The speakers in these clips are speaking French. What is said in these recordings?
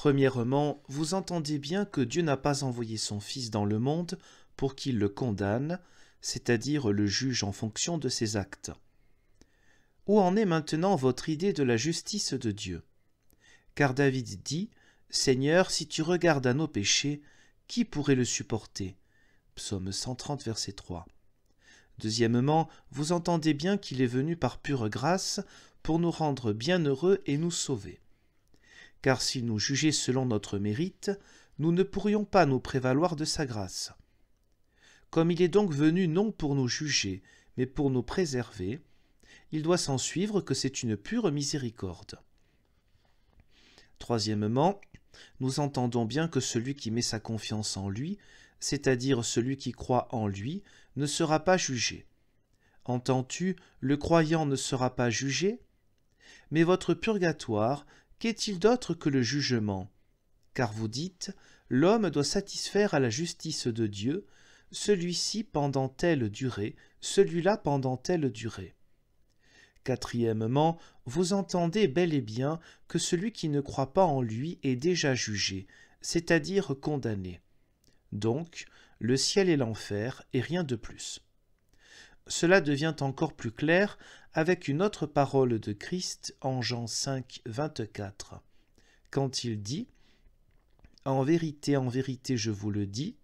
Premièrement, vous entendez bien que Dieu n'a pas envoyé son Fils dans le monde pour qu'il le condamne, c'est-à-dire le juge en fonction de ses actes. Où en est maintenant votre idée de la justice de Dieu Car David dit, Seigneur, si tu regardes à nos péchés, qui pourrait le supporter Psaume 130, verset 3. Deuxièmement, vous entendez bien qu'il est venu par pure grâce pour nous rendre bienheureux et nous sauver car si nous jugeait selon notre mérite, nous ne pourrions pas nous prévaloir de sa grâce. Comme il est donc venu non pour nous juger, mais pour nous préserver, il doit s'en suivre que c'est une pure miséricorde. Troisièmement, nous entendons bien que celui qui met sa confiance en lui, c'est-à-dire celui qui croit en lui, ne sera pas jugé. Entends-tu, le croyant ne sera pas jugé Mais votre purgatoire Qu'est-il d'autre que le jugement Car vous dites, l'homme doit satisfaire à la justice de Dieu, celui-ci pendant telle durée, celui-là pendant telle durée. Quatrièmement, vous entendez bel et bien que celui qui ne croit pas en lui est déjà jugé, c'est-à-dire condamné. Donc, le ciel et l'enfer, et rien de plus. Cela devient encore plus clair avec une autre parole de Christ en Jean 5, 24, quand il dit En vérité, en vérité, je vous le dis,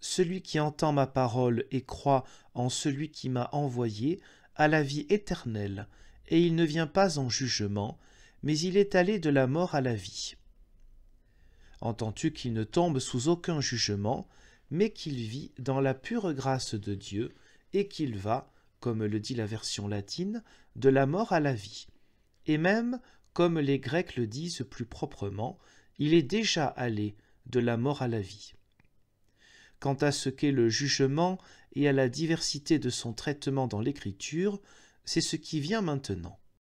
celui qui entend ma parole et croit en celui qui m'a envoyé a la vie éternelle, et il ne vient pas en jugement, mais il est allé de la mort à la vie. Entends-tu qu'il ne tombe sous aucun jugement, mais qu'il vit dans la pure grâce de Dieu, et qu'il va, comme le dit la version latine, de la mort à la vie. Et même, comme les Grecs le disent plus proprement, il est déjà allé de la mort à la vie. Quant à ce qu'est le jugement et à la diversité de son traitement dans l'Écriture, c'est ce qui vient maintenant.